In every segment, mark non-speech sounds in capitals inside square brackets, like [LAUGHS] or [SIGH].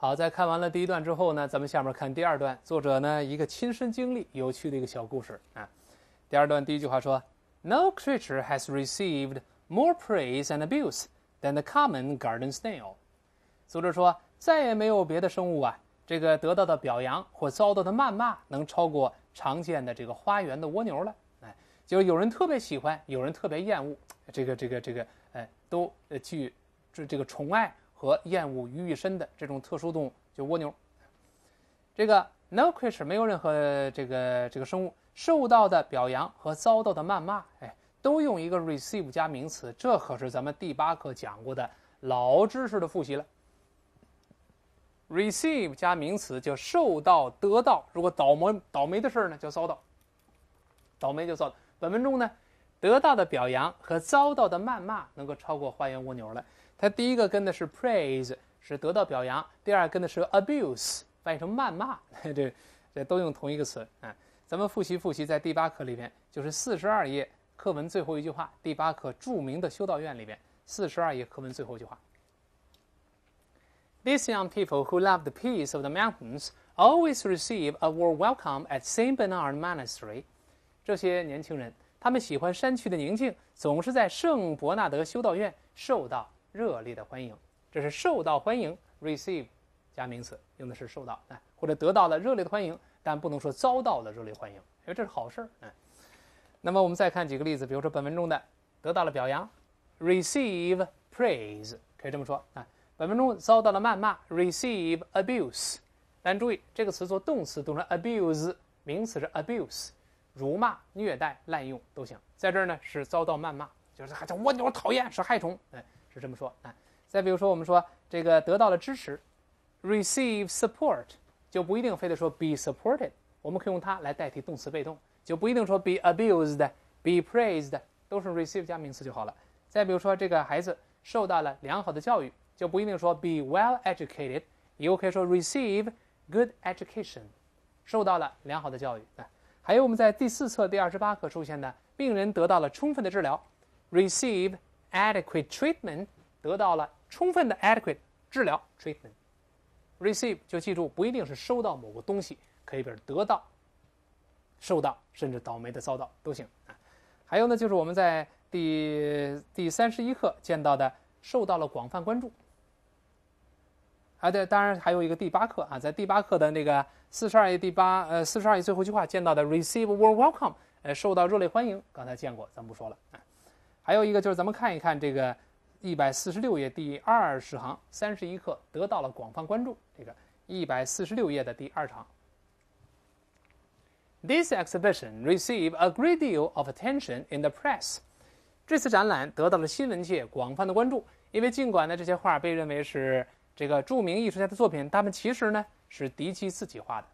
好，在看完了第一段之后呢，咱们下面看第二段。作者呢，一个亲身经历，有趣的一个小故事啊。第二段第一句话说：“No creature has received more praise and abuse than the common garden snail。”作者说，再也没有别的生物啊，这个得到的表扬或遭到的谩骂能超过常见的这个花园的蜗牛了。哎，就有人特别喜欢，有人特别厌恶，这个、这个、这个，哎，都呃去这这个宠爱。和厌恶于一身的这种特殊动物，就蜗牛。这个 no creature 没有任何这个这个生物受到的表扬和遭到的谩骂，哎，都用一个 receive 加名词，这可是咱们第八课讲过的老知识的复习了。receive 加名词叫受到得到，如果倒霉倒霉的事儿呢叫遭到，倒霉就遭。本文中呢？得到的表扬和遭到的谩骂能够超过花园蜗牛了。他第一个跟的是 praise，是得到表扬；第二跟的是 abuse，翻译成谩骂。这这都用同一个词啊。咱们复习复习，在第八课里边，就是四十二页课文最后一句话。第八课著名的修道院里边，四十二页课文最后一句话。These young people who love the peace of the mountains always receive a warm welcome at Saint Bernard Monastery。这些年轻人。他们喜欢山区的宁静，总是在圣伯纳德修道院受到热烈的欢迎。这是受到欢迎 （receive 加名词），用的是受到，哎，或者得到了热烈的欢迎，但不能说遭到了热烈欢迎，因为这是好事儿，哎。那么我们再看几个例子，比如说本文中的得到了表扬 （receive praise），可以这么说，啊，本文中遭到了谩骂 （receive abuse），但注意这个词做动词，动成 abuse，名词是 abuse。辱骂、虐待、滥用都行，在这儿呢是遭到谩骂，就是还叫我我讨厌是害虫，哎，是这么说啊。再比如说，我们说这个得到了支持，receive support 就不一定非得说 be supported，我们可以用它来代替动词被动，就不一定说 be abused、be praised，都是 receive 加名词就好了。再比如说，这个孩子受到了良好的教育，就不一定说 be well educated，也可以说 receive good education，受到了良好的教育啊。还有我们在第四册第二十八课出现的病人得到了充分的治疗，receive adequate treatment 得到了充分的 adequate 治疗 treatment，receive 就记住不一定是收到某个东西，可以表示得到、受到，甚至倒霉的遭到都行。啊。还有呢，就是我们在第第三十一课见到的受到了广泛关注。啊，对，当然还有一个第八课啊，在第八课的那个四十二页第八，呃，四十二页最后一句话见到的，receive w e r m welcome，呃，受到热烈欢迎。刚才见过，咱不说了啊。还有一个就是咱们看一看这个一百四十六页第二十行三十一课得到了广泛关注。这个一百四十六页的第二行，This exhibition received a great deal of attention in the press。这次展览得到了新闻界广泛的关注，因为尽管呢这些画被认为是这个著名艺术家的作品，他们其实呢是敌机自己画的，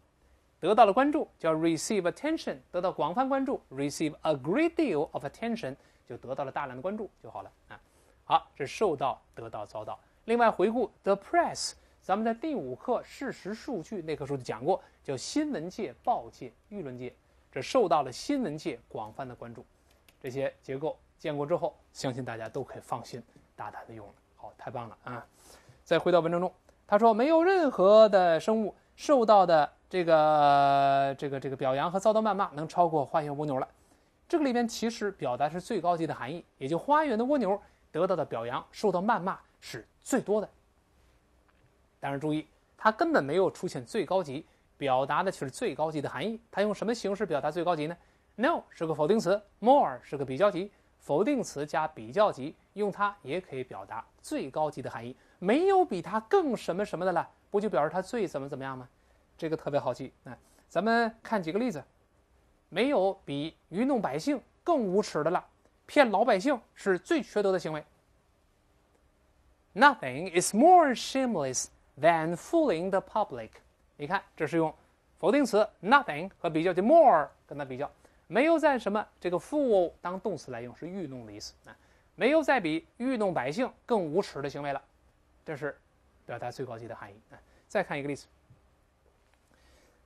得到了关注，叫 receive attention，得到广泛关注，receive a great deal of attention，就得到了大量的关注就好了啊。好，这受到、得到、遭到。另外回顾 the press，咱们在第五课事实数据那课时就讲过，叫新闻界、报界、舆论界，这受到了新闻界广泛的关注。这些结构见过之后，相信大家都可以放心大胆的用了。好，太棒了啊！再回到文章中，他说：“没有任何的生物受到的这个、这个、这个表扬和遭到谩骂能超过花园蜗牛了。”这个里面其实表达是最高级的含义，也就花园的蜗牛得到的表扬、受到谩骂是最多的。但是注意，它根本没有出现最高级，表达的却是最高级的含义。它用什么形式表达最高级呢？No 是个否定词，More 是个比较级，否定词加比较级，用它也可以表达最高级的含义。没有比他更什么什么的了，不就表示他最怎么怎么样吗？这个特别好记啊！咱们看几个例子：没有比愚弄百姓更无耻的了，骗老百姓是最缺德的行为。Nothing is more shameless than fooling the public。你看，这是用否定词 nothing 和比较级 more 跟它比较，没有再什么这个 fool 当动词来用是愚弄的意思啊，没有再比愚弄百姓更无耻的行为了。这是表达最高级的含义啊。再看一个例子，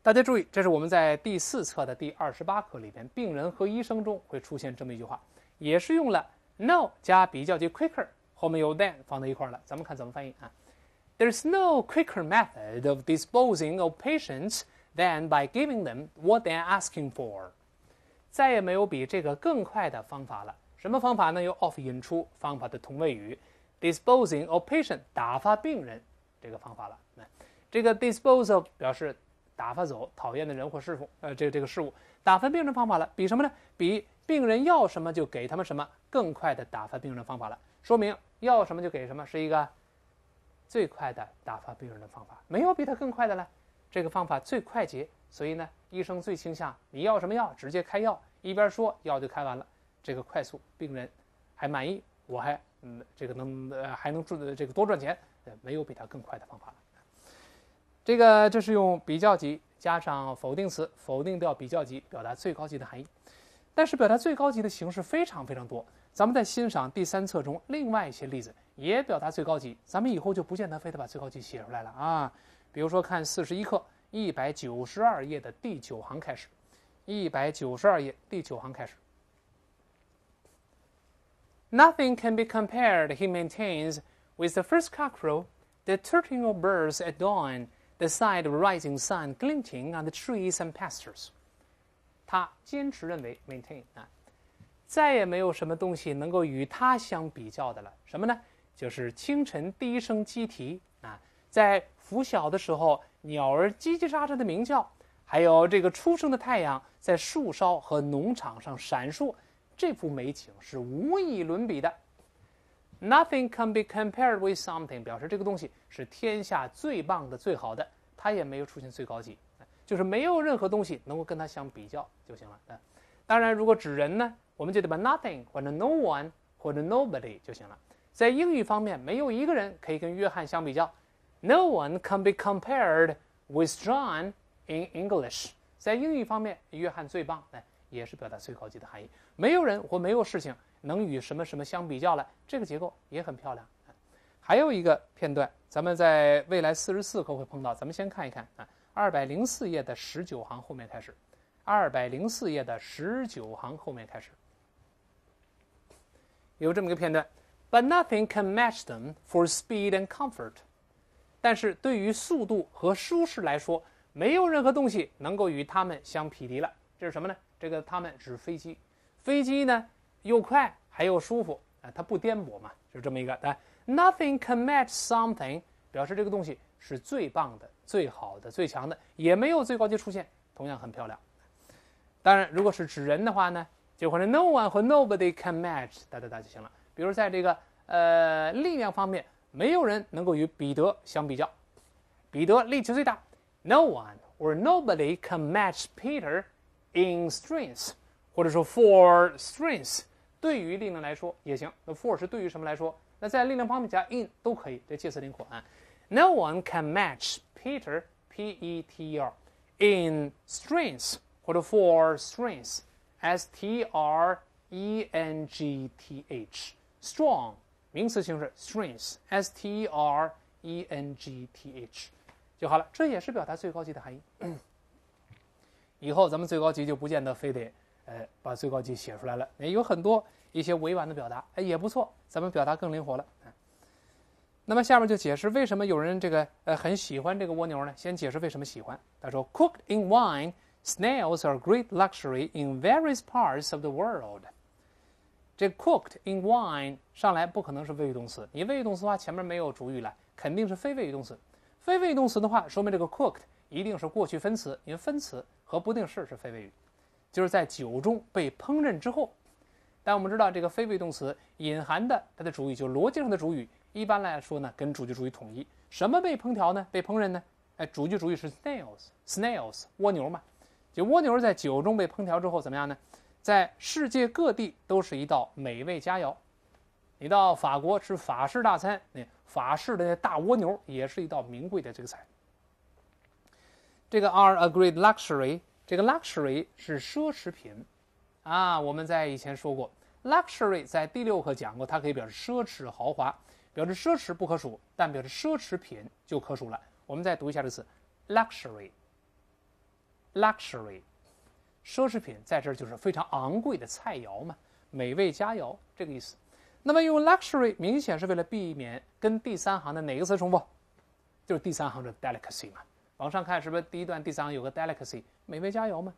大家注意，这是我们在第四册的第二十八课里边，《病人和医生》中会出现这么一句话，也是用了 no 加比较级 quicker，后面有 than 放在一块了。咱们看怎么翻译啊？There's no quicker method of disposing of patients than by giving them what they're asking for。再也没有比这个更快的方法了。什么方法呢？由 of 引出方法的同位语。disposing of patient 打发病人这个方法了，这个 dispose 表示打发走讨厌的人或事物，呃，这个这个事物打发病人方法了，比什么呢？比病人要什么就给他们什么更快的打发病人方法了。说明要什么就给什么是一个最快的打发病人的方法，没有比它更快的了。这个方法最快捷，所以呢，医生最倾向你要什么药直接开药，一边说药就开完了，这个快速病人还满意，我还。嗯，这个能呃还能赚这个多赚钱，呃没有比它更快的方法了。这个这是用比较级加上否定词，否定掉比较级，表达最高级的含义。但是表达最高级的形式非常非常多，咱们在欣赏第三册中另外一些例子也表达最高级，咱们以后就不见得非得把最高级写出来了啊。比如说看四十一课一百九十二页的第九行开始，一百九十二页第九行开始。Nothing can be compared, he maintains, with the first cockerel, the twittering of birds at dawn, the sight of rising sun glinting on the trees and pastures. pastures。他坚持认为，maintain 啊，再也没有什么东西能够与它相比较的了。什么呢？就是清晨第一声鸡啼啊，在拂晓的时候，鸟儿叽叽喳喳的鸣叫，还有这个初升的太阳在树梢和农场上闪烁。这幅美景是无以伦比的，Nothing can be compared with something，表示这个东西是天下最棒的、最好的。它也没有出现最高级，就是没有任何东西能够跟它相比较就行了。当然，如果指人呢，我们就得把 nothing 换成 no one 或者 nobody 就行了。在英语方面，没有一个人可以跟约翰相比较，No one can be compared with John in English。在英语方面，约翰最棒。也是表达最高级的含义，没有人或没有事情能与什么什么相比较了。这个结构也很漂亮。还有一个片段，咱们在未来四十四课会碰到。咱们先看一看啊，二百零四页的十九行后面开始。二百零四页的十九行后面开始，有这么一个片段：But nothing can match them for speed and comfort。但是对于速度和舒适来说，没有任何东西能够与它们相匹敌了。这是什么呢？这个他们指飞机，飞机呢又快还又舒服啊，它不颠簸嘛，就这么一个。但 nothing can match something 表示这个东西是最棒的、最好的、最强的，也没有最高级出现，同样很漂亮。当然，如果是指人的话呢，就换成 no one 或 nobody can match 哒哒哒就行了。比如在这个呃力量方面，没有人能够与彼得相比较，彼得力气最大。No one or nobody can match Peter. in strings，或者说 for strings，对于力量来说也行。那 for 是对于什么来说？那在力量旁边加 in 都可以，这介词 linker one can match Peter P E T R in strings 或者 for strings S T R E N G T H strong 名词形式 strings S T R E N G T H 就好了，这也是表达最高级的含义。以后咱们最高级就不见得非得，呃，把最高级写出来了。哎，有很多一些委婉的表达，哎，也不错。咱们表达更灵活了。那么下面就解释为什么有人这个呃很喜欢这个蜗牛呢？先解释为什么喜欢。他说，Cooked in wine, snails are great luxury in various parts of the world。这 Cooked in wine 上来不可能是谓语动词，你谓语动词的话前面没有主语了，肯定是非谓语动词。非谓语动词的话，说明这个 cooked 一定是过去分词，因为分词。和不定式是非谓语，就是在酒中被烹饪之后。但我们知道这个非谓动词隐含的它的主语，就逻辑上的主语，一般来说呢跟主句主语统一。什么被烹调呢？被烹饪呢？哎，主句主语是 snails，snails 蜗牛嘛。就蜗牛在酒中被烹调之后怎么样呢？在世界各地都是一道美味佳肴。你到法国吃法式大餐，那法式的大蜗牛也是一道名贵的这个菜。这个 are agreed luxury，这个 luxury 是奢侈品，啊，我们在以前说过，luxury 在第六课讲过，它可以表示奢侈豪华，表示奢侈不可数，但表示奢侈品就可数了。我们再读一下这个词，luxury，luxury，奢侈品在这儿就是非常昂贵的菜肴嘛，美味佳肴这个意思。那么用 luxury 明显是为了避免跟第三行的哪个词重复，就是第三行的 delicacy 嘛。往上看，是不是第一段第三行有个 delicacy，美味加油嘛？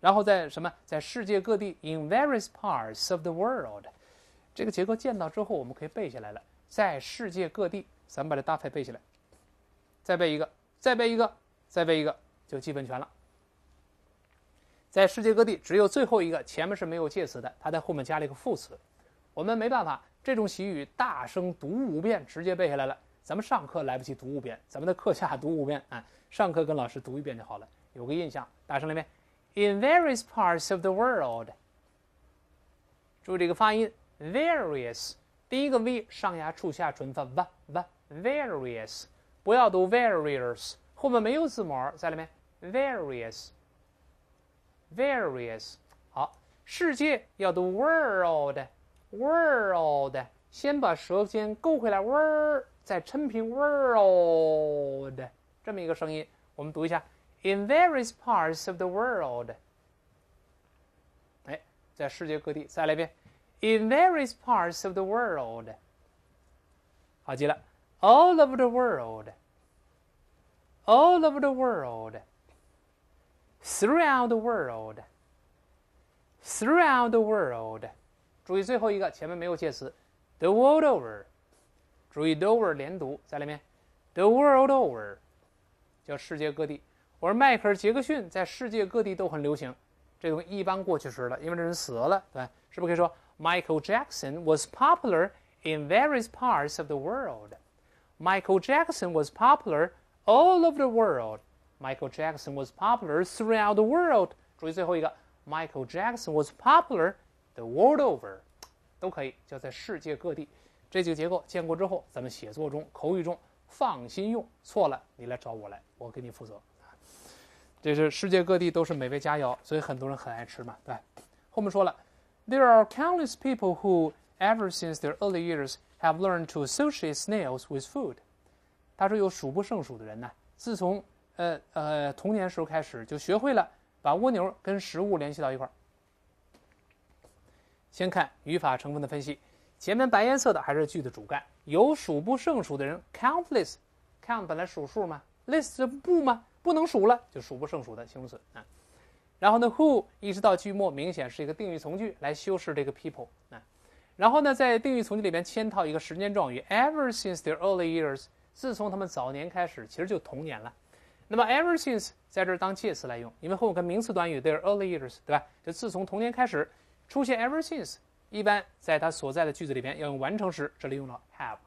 然后在什么？在世界各地，in various parts of the world，这个结构见到之后，我们可以背下来了。在世界各地，咱们把这搭配背下来。再背一个，再背一个，再背一个，就基本全了。在世界各地，只有最后一个前面是没有介词的，它在后面加了一个副词。我们没办法，这种习语大声读五遍，直接背下来了。咱们上课来不及读五遍，咱们在课下读五遍啊！上课跟老师读一遍就好了，有个印象。大声来一遍：In various parts of the world。注意这个发音，various 第一个 v 上牙触下唇发 v v various，不要读 various，后面没有字母在里面。various，various。好，世界要读 world，world，先把舌尖勾回来，world。在抻平 world 这么一个声音，我们读一下：in various parts of the world。哎，在世界各地。再来一遍：in various parts of the world。好极了，all over the world，all over the world，throughout the world，throughout the world。注意最后一个，前面没有介词，the world over。注意 over 连读在里面，the world over，叫世界各地。我说迈克尔·杰克逊在世界各地都很流行，这东西一般过去时了，因为这人死了，对吧？是不是可以说 Michael Jackson was popular in various parts of the world? Michael Jackson was popular all over the world. Michael Jackson was popular throughout the world. 注意最后一个，Michael Jackson was popular the world over，都可以叫在世界各地。这几个结构见过之后，咱们写作中、口语中放心用。错了，你来找我来，我给你负责。这是世界各地都是美味佳肴，所以很多人很爱吃嘛，对吧？后面说了，There are countless people who ever since their early years have learned to associate snails with food。他说有数不胜数的人呢，自从呃呃童年时候开始就学会了把蜗牛跟食物联系到一块儿。先看语法成分的分析。前面白颜色的还是句的主干，有数不胜数的人，countless，count 本来数数嘛 l i s t 不嘛，不能数了，就数不胜数的形容词啊。然后呢，who 一直到句末，明显是一个定语从句来修饰这个 people 啊。然后呢，在定语从句里面嵌套一个时间状语，ever since their early years，自从他们早年开始，其实就童年了。那么 ever since 在这儿当介词来用，因为后面跟名词短语 their early years，对吧？就自从童年开始出现 ever since。一般在它所在的句子里边要用完成时，这里用了 have，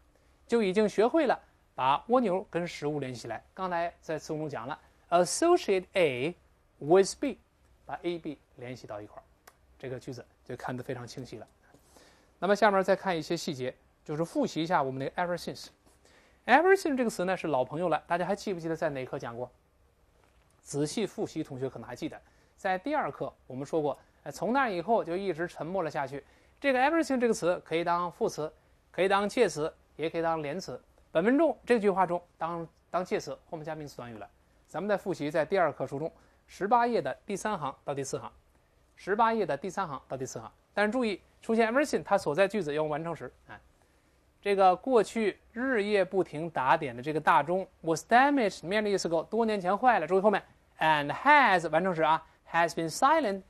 就已经学会了把蜗牛跟食物联系起来。刚才在词中讲了 associate a with b，把 a b 联系到一块儿，这个句子就看得非常清晰了。那么下面再看一些细节，就是复习一下我们的 ever since。ever since 这个词呢是老朋友了，大家还记不记得在哪课讲过？仔细复习，同学可能还记得，在第二课我们说过，从那以后就一直沉默了下去。这个 everything 这个词可以当副词，可以当介词，也可以当连词。本文中这句话中当当介词后面加名词短语了。咱们再复习在第二课书中十八页的第三行到第四行，十八页的第三行到第四行。但是注意出现 everything 它所在句子要用完成时啊。这个过去日夜不停打点的这个大钟 was damaged，many years ago，多年前坏了。注意后面 and has 完成时啊，has been silent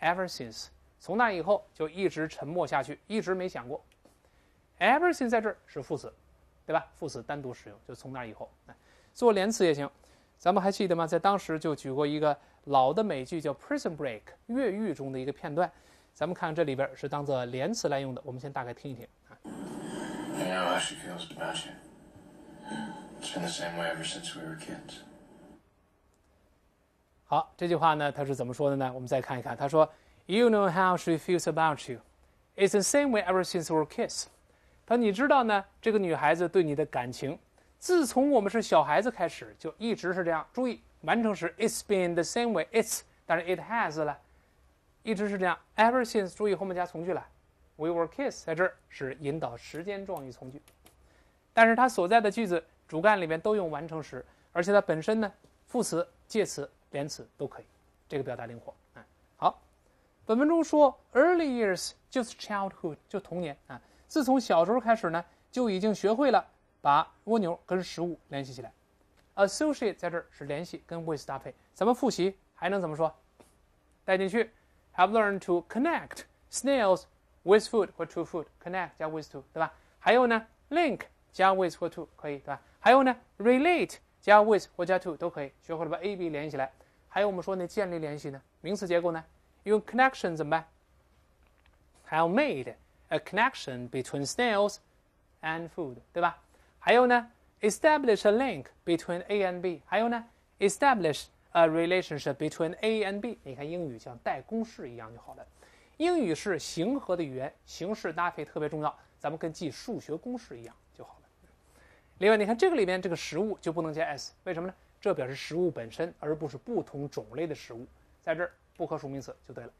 ever since。从那以后就一直沉默下去，一直没想过。ever since 在这是副词，对吧？副词单独使用，就从那以后做连词也行。咱们还记得吗？在当时就举过一个老的美剧叫《Prison Break》越狱中的一个片段。咱们看看这里边是当做连词来用的。我们先大概听一听啊。way ever since we were kids. 好，这句话呢他是怎么说的呢？我们再看一看，他说。You know how she feels about you. It's the same way ever since we k i s s 他说：“你知道呢，这个女孩子对你的感情，自从我们是小孩子开始就一直是这样。”注意完成时，It's been the same way. It's，但是 It has 了，一直是这样。Ever since，注意后面加从句了。We were k i s s 在这儿是引导时间状语从句。但是它所在的句子主干里面都用完成时，而且它本身呢，副词、介词、连词都可以，这个表达灵活。哎，好。本文中说，early years 就是 childhood，就童年啊。自从小时候开始呢，就已经学会了把蜗牛跟食物联系起来。associate 在这儿是联系，跟 with 搭配。咱们复习还能怎么说？带进去，have learned to connect snails with food 或 to food。connect 加 with to，对吧？还有呢，link 加 with 或 to 可以，对吧？还有呢，relate 加 with 或加 to 都可以。学会了把 A B 联系起来。还有我们说那建立联系呢，名词结构呢？用 connection 怎么办？Have made a connection between snails and food，对吧？还有呢，establish a link between A and B。还有呢，establish a relationship between A and B。你看英语像带公式一样就好了。英语是形和的语言，形式搭配特别重要，咱们跟记数学公式一样就好了。另外，你看这个里面这个食物就不能加 s，为什么呢？这表示食物本身，而不是不同种类的食物，在这儿。不可数名词就对了。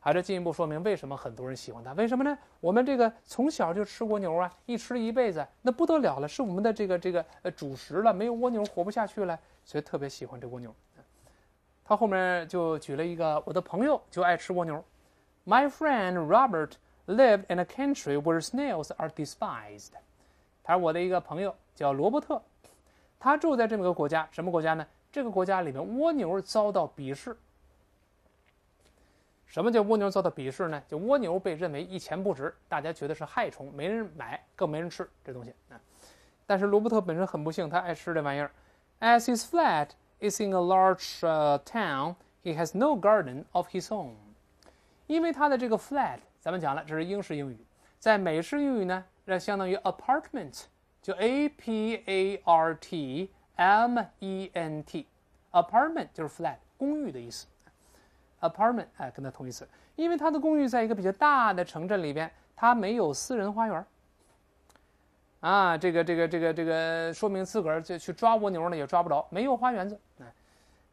还是进一步说明为什么很多人喜欢它？为什么呢？我们这个从小就吃蜗牛啊，一吃一辈子，那不得了了，是我们的这个这个呃主食了，没有蜗牛活不下去了，所以特别喜欢这蜗牛。他后面就举了一个，我的朋友就爱吃蜗牛。My friend Robert lived in a country where snails are despised。他说我的一个朋友叫罗伯特，他住在这么个国家，什么国家呢？这个国家里面蜗牛遭到鄙视。什么叫蜗牛遭到鄙视呢？就蜗牛被认为一钱不值，大家觉得是害虫，没人买，更没人吃这东西啊。但是罗伯特本身很不幸，他爱吃这玩意儿。As his flat is in a large town, he has no garden of his own。因为他的这个 flat，咱们讲了，这是英式英语，在美式英语呢，那相当于 apartment，就 a p a r t m e n t，apartment 就是 flat，公寓的意思。Apartment，哎，跟它同义词，因为它的公寓在一个比较大的城镇里边，它没有私人花园啊，这个这个这个这个说明自个儿就去抓蜗牛呢也抓不着，没有花园子。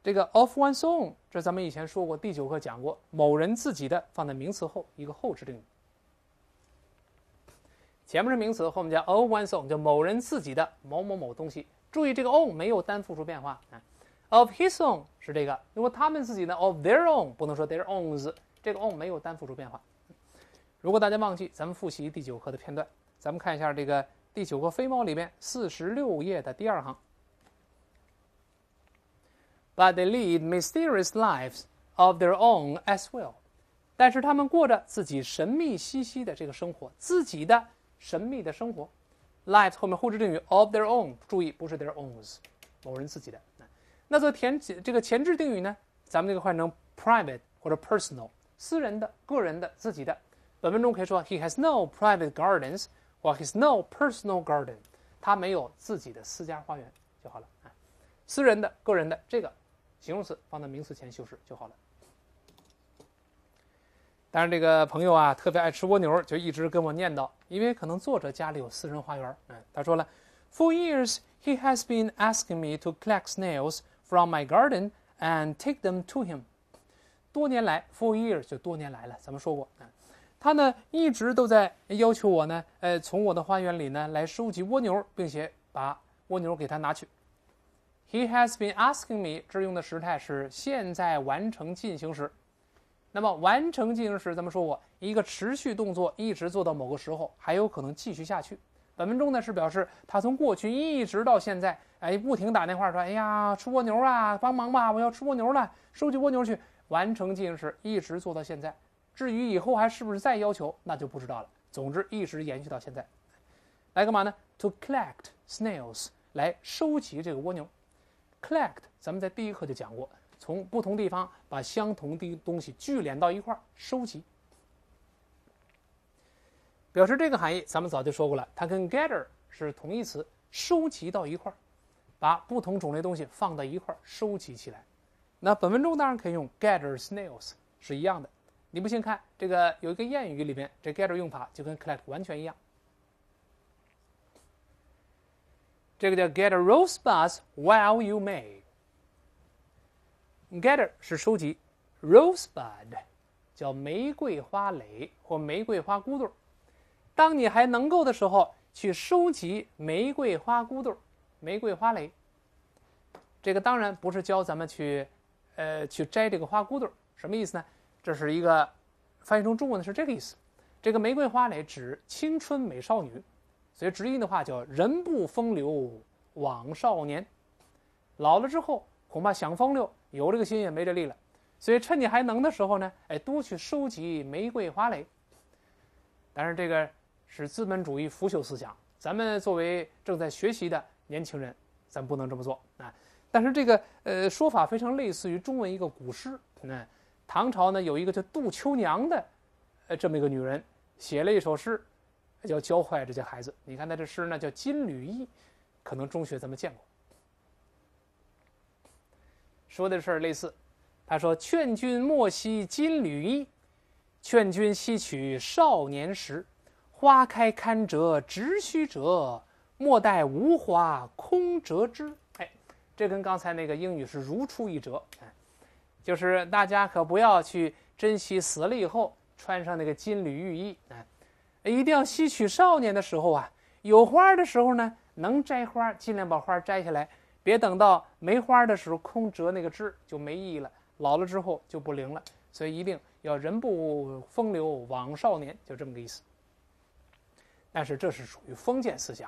这个 of one's own，这咱们以前说过第九课讲过，某人自己的放在名词后一个后置定语，前面是名词，后面加 of one's own，叫某人自己的某某某东西。注意这个 own 没有单复数变化。Of his own 是这个，如果他们自己呢？Of their own 不能说 their owns，这个 own 没有单复数变化。如果大家忘记，咱们复习第九课的片段，咱们看一下这个第九课《飞猫》里面四十六页的第二行。But they lead mysterious lives of their own as well。但是他们过着自己神秘兮兮的这个生活，自己的神秘的生活。Life 后面后置定语 of their own，注意不是 their owns，某人自己的。那这填这个前置定语呢？咱们这个换成 private 或者 personal，私人的、个人的、自己的。本文中可以说：He has no private gardens，或 He s no personal garden。他没有自己的私家花园就好了。啊，私人的、个人的，这个形容词放在名词前修饰就好了。但是这个朋友啊，特别爱吃蜗牛，就一直跟我念叨。因为可能作者家里有私人花园，嗯，他说了：For years he has been asking me to collect snails。From my garden and take them to him。多年来，four years 就多年来了。咱们说过啊，他呢一直都在要求我呢，呃，从我的花园里呢来收集蜗牛，并且把蜗牛给他拿去。He has been asking me。这用的时态是现在完成进行时。那么完成进行时，咱们说过，一个持续动作一直做到某个时候，还有可能继续下去。本文中呢是表示他从过去一直到现在。哎，不停打电话说：“哎呀，吃蜗牛啊，帮忙吧！我要吃蜗牛了，收集蜗牛去，完成这件事，一直做到现在。至于以后还是不是再要求，那就不知道了。总之，一直延续到现在。来干嘛呢？To collect snails，来收集这个蜗牛。Collect，咱们在第一课就讲过，从不同地方把相同的东西聚敛到一块儿收集，表示这个含义。咱们早就说过了，它跟 gather 是同义词，收集到一块儿。”把不同种类东西放到一块儿收集起来，那本文中当然可以用 gather snails 是一样的。你不信看这个，有一个谚语里面这 gather 用法就跟 collect 完全一样。这个叫 gather rosebuds while you may。gather 是收集，rosebud 叫玫瑰花蕾或玫瑰花骨朵当你还能够的时候，去收集玫瑰花骨朵玫瑰花蕾，这个当然不是教咱们去，呃，去摘这个花骨朵儿，什么意思呢？这是一个翻译成中文的是这个意思。这个玫瑰花蕾指青春美少女，所以直译的话叫“人不风流枉少年”。老了之后恐怕想风流，有这个心也没这力了，所以趁你还能的时候呢，哎，多去收集玫瑰花蕾。但是这个是资本主义腐朽思想，咱们作为正在学习的。年轻人，咱不能这么做啊！但是这个呃说法非常类似于中文一个古诗，那唐朝呢有一个叫杜秋娘的，呃这么一个女人写了一首诗，要教坏这些孩子。你看她这诗呢叫《金缕衣》，可能中学咱们见过，说的儿类似。他说：“劝君莫惜金缕衣，劝君惜取少年时。花开堪折直须折。”莫待无花空折枝。哎，这跟刚才那个英语是如出一辙。哎，就是大家可不要去珍惜，死了以后穿上那个金缕玉衣啊，一定要吸取少年的时候啊，有花的时候呢，能摘花尽量把花摘下来，别等到没花的时候空折那个枝就没意义了。老了之后就不灵了，所以一定要人不风流枉少年，就这么个意思。但是这是属于封建思想。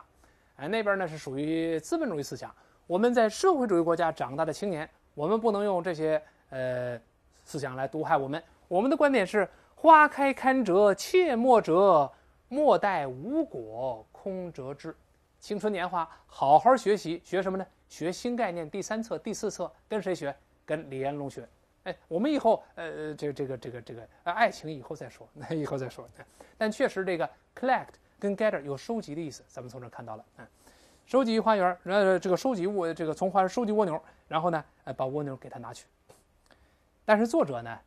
哎，那边呢是属于资本主义思想。我们在社会主义国家长大的青年，我们不能用这些呃思想来毒害我们。我们的观点是：花开堪折切莫折，莫待无果空折枝。青春年华，好好学习，学什么呢？学新概念第三册、第四册。跟谁学？跟李彦龙学。哎，我们以后呃，这个这个这个这个，爱情以后再说，那 [LAUGHS] 以后再说。但确实，这个 collect。跟 gather 有收集的意思，咱们从这看到了，嗯，收集花园，呃，这个收集蜗，这个从花园收集蜗牛，然后呢，呃，把蜗牛给它拿去。但是作者呢，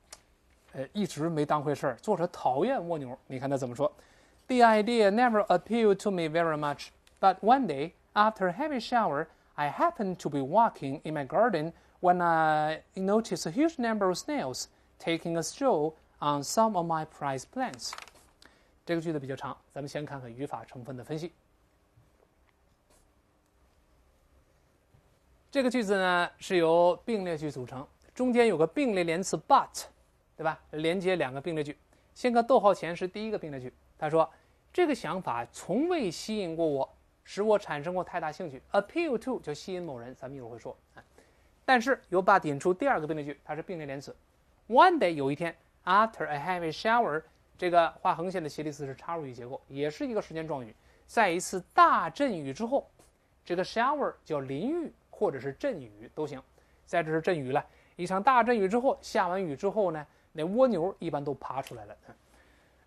呃，一直没当回事儿。作者讨厌蜗牛，你看他怎么说？The idea never appealed to me very much, but one day after a heavy shower, I happened to be walking in my garden when I noticed a huge number of snails taking a stroll on some of my prized plants. 这个句子比较长，咱们先看看语法成分的分析。这个句子呢是由并列句组成，中间有个并列连词 but，对吧？连接两个并列句。先看逗号前是第一个并列句，他说：“这个想法从未吸引过我，使我产生过太大兴趣。”Appeal to 就吸引某人，咱们一会儿会说。但是由 but 引出第二个并列句，它是并列连词。One day，有一天，after a heavy shower。这个画横线的斜体词是插入语结构，也是一个时间状语。在一次大阵雨之后，这个 shower 叫淋浴或者是阵雨都行。再这是阵雨了，一场大阵雨之后，下完雨之后呢，那蜗牛一般都爬出来了。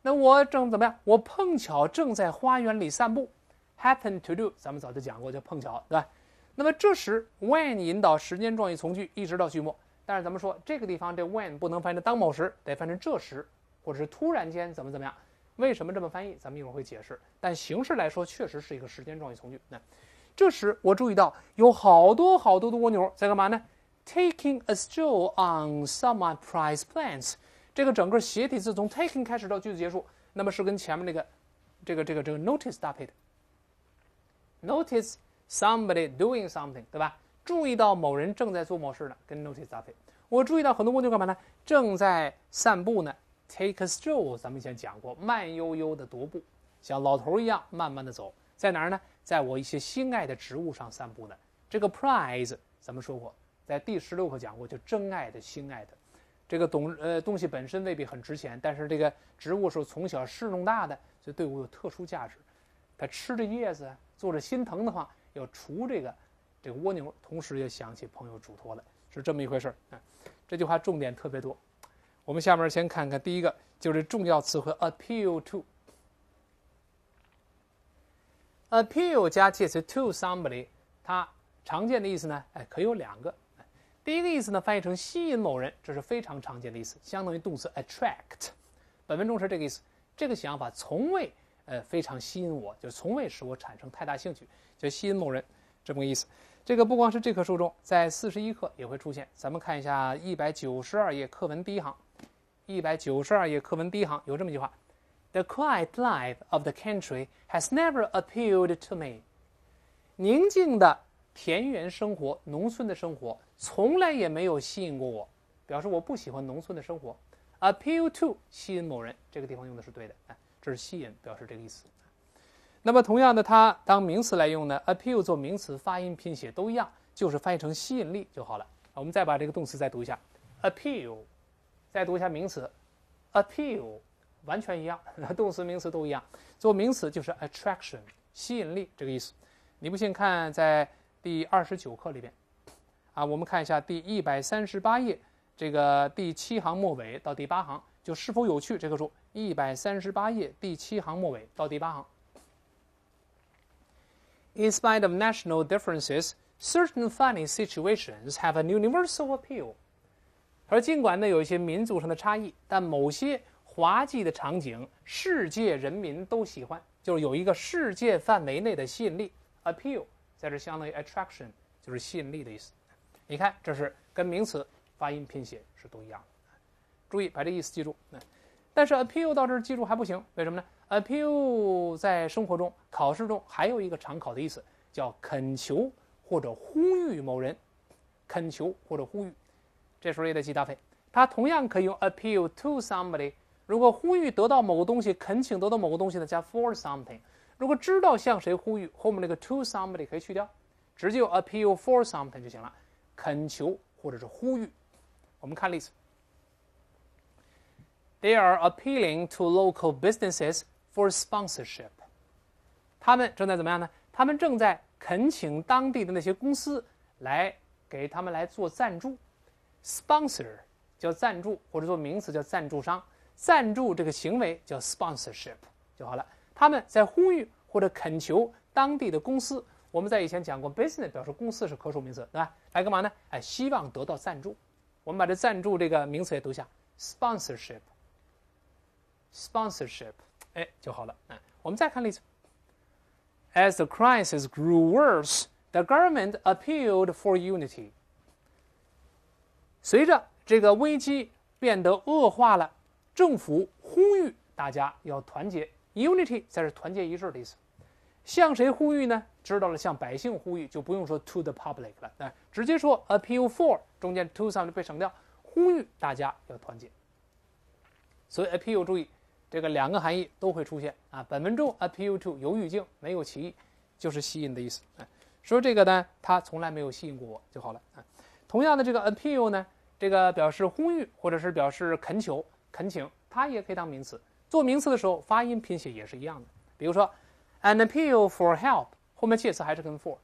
那我正怎么样？我碰巧正在花园里散步。Happen to do，咱们早就讲过，叫碰巧，对吧？那么这时 when 引导时间状语从句，一直到句末。但是咱们说这个地方这 when 不能翻译成当某时，得翻成这时。或者是突然间怎么怎么样？为什么这么翻译？咱们一会儿会解释。但形式来说，确实是一个时间状语从句。那这时我注意到有好多好多的蜗牛在干嘛呢？Taking a stroll on s o m m e r price plants。这个整个斜体字从 taking 开始到句子结束，那么是跟前面那个这个这个这个 notice 搭配的。Notice somebody doing something，对吧？注意到某人正在做某事呢，跟 notice 搭配。我注意到很多蜗牛干嘛呢？正在散步呢。Take a stroll，咱们以前讲过，慢悠悠的踱步，像老头儿一样慢慢的走，在哪儿呢？在我一些心爱的植物上散步呢。这个 prize 咱们说过，在第十六课讲过，就珍爱的心爱的，这个东呃东西本身未必很值钱，但是这个植物是从小侍弄大的，就对我有特殊价值。他吃着叶子，坐着心疼的话，要除这个这个蜗牛，同时也想起朋友嘱托了，是这么一回事儿。哎，这句话重点特别多。我们下面先看看第一个，就是重要词汇 appeal to。appeal 加介词 to somebody，它常见的意思呢，哎，可有两个。第一个意思呢，翻译成吸引某人，这是非常常见的意思，相当于动词 attract。本文中是这个意思。这个想法从未呃非常吸引我，就从未使我产生太大兴趣，就吸引某人这么个意思。这个不光是这棵树中，在四十一课也会出现。咱们看一下一百九十二页课文第一行。一百九十二页课文第一行有这么一句话：“The quiet life of the country has never appealed to me。”宁静的田园生活，农村的生活从来也没有吸引过我，表示我不喜欢农村的生活。Appeal to，吸引某人，这个地方用的是对的，哎，这是吸引，表示这个意思。那么同样的，它当名词来用呢？Appeal 做名词，发音拼写都一样，就是翻译成吸引力就好了。我们再把这个动词再读一下，Appeal。再读一下名词，appeal，完全一样，[LAUGHS] 动词、名词都一样。做名词就是 attraction，吸引力这个意思。你不信看，在第二十九课里边，啊，我们看一下第一百三十八页这个第七行末尾到第八行，就是否有趣这个树。一百三十八页第七行末尾到第八行。In spite of national differences, certain funny situations have a universal appeal. 而尽管呢有一些民族上的差异，但某些滑稽的场景，世界人民都喜欢，就是有一个世界范围内的吸引力 （appeal）。在这相当于 attraction，就是吸引力的意思。你看，这是跟名词发音拼写是都一样。的。注意把这意思记住。那但是 appeal 到这儿记住还不行，为什么呢？appeal 在生活中、考试中还有一个常考的意思，叫恳求或者呼吁某人，恳求或者呼吁。这时候也得记搭配，它同样可以用 appeal to somebody。如果呼吁得到某个东西，恳请得到某个东西呢，加 for something。如果知道向谁呼吁，后面那个 to somebody 可以去掉，直接用 appeal for something 就行了。恳求或者是呼吁。我们看例子，They are appealing to local businesses for sponsorship。他们正在怎么样呢？他们正在恳请当地的那些公司来给他们来做赞助。sponsor 叫赞助，或者做名词叫赞助商，赞助这个行为叫 sponsorship 就好了。他们在呼吁或者恳求当地的公司，我们在以前讲过，business 表示公司是可数名词，对吧？来干嘛呢？哎，希望得到赞助。我们把这赞助这个名词也读一下，sponsorship，sponsorship，哎，就好了。嗯，我们再看例子。As the crisis grew worse, the government appealed for unity. 随着这个危机变得恶化了，政府呼吁大家要团结，unity 才是团结一致的意思。向谁呼吁呢？知道了，向百姓呼吁就不用说 to the public 了，哎，直接说 appeal for，中间 to some 就被省掉，呼吁大家要团结。所以 appeal 注意这个两个含义都会出现啊。本文中 appeal to 有语境没有歧义，就是吸引的意思。哎，说这个呢，他从来没有吸引过我就好了啊。同样的，这个 appeal 呢？这个表示呼吁，或者是表示恳求、恳请，它也可以当名词。做名词的时候，发音拼写也是一样的。比如说，an appeal for help，后面介词还是跟 for。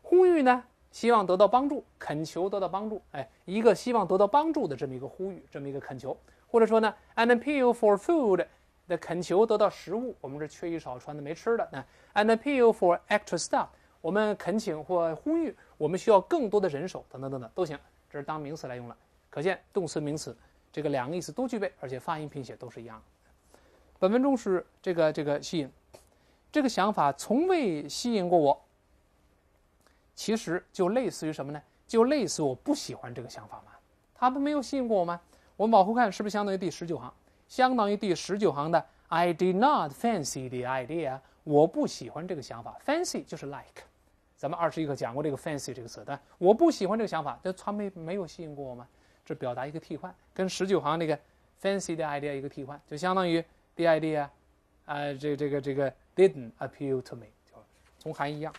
呼吁呢，希望得到帮助，恳求得到帮助。哎，一个希望得到帮助的这么一个呼吁，这么一个恳求。或者说呢，an appeal for food 的恳求得到食物。我们是缺衣少穿的，没吃的。那 an appeal for extra stuff，我们恳请或呼吁。我们需要更多的人手，等等等等都行，这是当名词来用了。可见动词、名词这个两个意思都具备，而且发音拼写都是一样的。本文中是这个这个吸引，这个想法从未吸引过我。其实就类似于什么呢？就类似我不喜欢这个想法吗？他不没有吸引过我吗？我们往后看，是不是相当于第十九行？相当于第十九行的 I did not fancy the idea，我不喜欢这个想法。Fancy 就是 like。咱们二十一课讲过这个 fancy 这个词，但我不喜欢这个想法，就它没没有吸引过我嘛。这表达一个替换，跟十九行那个 fancy 的 idea 一个替换，就相当于 the idea，啊，这这个这个 didn't appeal to me，就从含义一样。